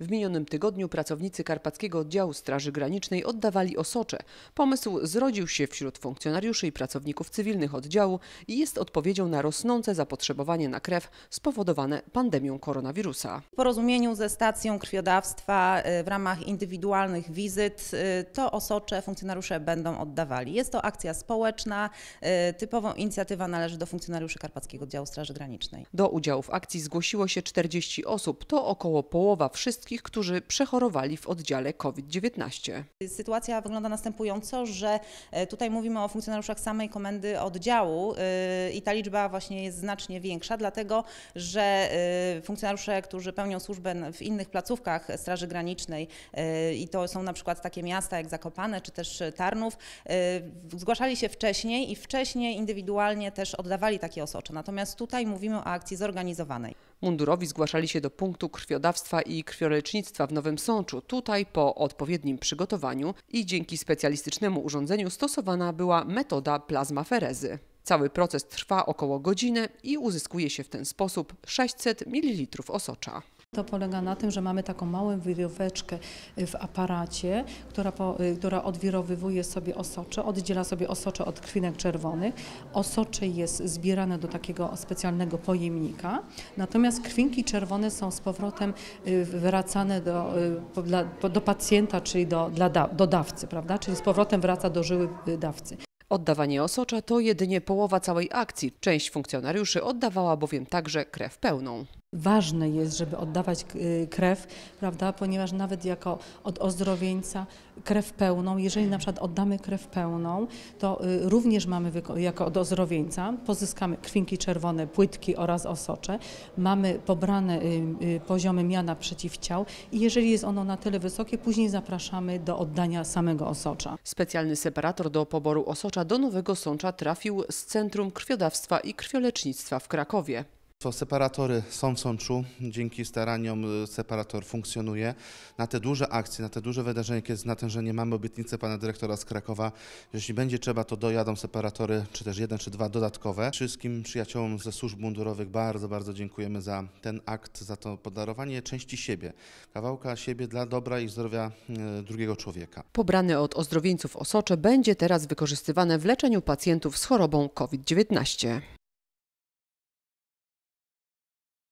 W minionym tygodniu pracownicy Karpackiego Oddziału Straży Granicznej oddawali osocze. Pomysł zrodził się wśród funkcjonariuszy i pracowników cywilnych oddziału i jest odpowiedzią na rosnące zapotrzebowanie na krew spowodowane pandemią koronawirusa. W porozumieniu ze stacją krwiodawstwa y, w ramach indywidualnych wizyt y, to osocze funkcjonariusze będą oddawali. Jest to akcja społeczna, y, typową inicjatywa należy do funkcjonariuszy Karpackiego Oddziału Straży Granicznej. Do udziału w akcji zgłosiło się 40 osób, to około połowa wszystkich wszystkich, którzy przechorowali w oddziale COVID-19. Sytuacja wygląda następująco, że e, tutaj mówimy o funkcjonariuszach samej komendy oddziału e, i ta liczba właśnie jest znacznie większa, dlatego że e, funkcjonariusze, którzy pełnią służbę w innych placówkach Straży Granicznej i to są na przykład takie miasta jak Zakopane czy też Tarnów, zgłaszali się wcześniej i wcześniej indywidualnie też oddawali takie osocze. Natomiast tutaj mówimy o akcji zorganizowanej. Mundurowi zgłaszali się do punktu krwiodawstwa i krwiolecznictwa w Nowym Sączu. Tutaj po odpowiednim przygotowaniu i dzięki specjalistycznemu urządzeniu stosowana była metoda plazmaferezy. Cały proces trwa około godziny i uzyskuje się w ten sposób 600 ml osocza. To polega na tym, że mamy taką małą wywióweczkę y, w aparacie, która, po, y, która odwirowywuje sobie osocze, oddziela sobie osocze od krwinek czerwonych. Osocze jest zbierane do takiego specjalnego pojemnika, natomiast krwinki czerwone są z powrotem y, wracane do, do pacjenta, czyli do, dla, do dawcy, prawda? czyli z powrotem wraca do żyły dawcy. Oddawanie osocza to jedynie połowa całej akcji. Część funkcjonariuszy oddawała bowiem także krew pełną. Ważne jest, żeby oddawać y, krew, prawda? ponieważ nawet jako od ozdrowieńca krew pełną, jeżeli na przykład oddamy krew pełną, to y, również mamy jako od ozdrowieńca, pozyskamy krwinki czerwone, płytki oraz osocze, mamy pobrane y, poziomy miana przeciwciał i jeżeli jest ono na tyle wysokie, później zapraszamy do oddania samego osocza. Specjalny separator do poboru osocza do Nowego Sącza trafił z Centrum Krwiodawstwa i Krwiolecznictwa w Krakowie. To separatory są w Sączu, dzięki staraniom y, separator funkcjonuje. Na te duże akcje, na te duże wydarzenia, jakie jest natężenie, mamy obietnicę pana dyrektora z Krakowa. Jeśli będzie trzeba, to dojadą separatory, czy też jeden, czy dwa dodatkowe. Wszystkim przyjaciołom ze służb mundurowych bardzo, bardzo dziękujemy za ten akt, za to podarowanie części siebie, kawałka siebie dla dobra i zdrowia y, drugiego człowieka. Pobrane od ozdrowieńców osocze będzie teraz wykorzystywane w leczeniu pacjentów z chorobą COVID-19.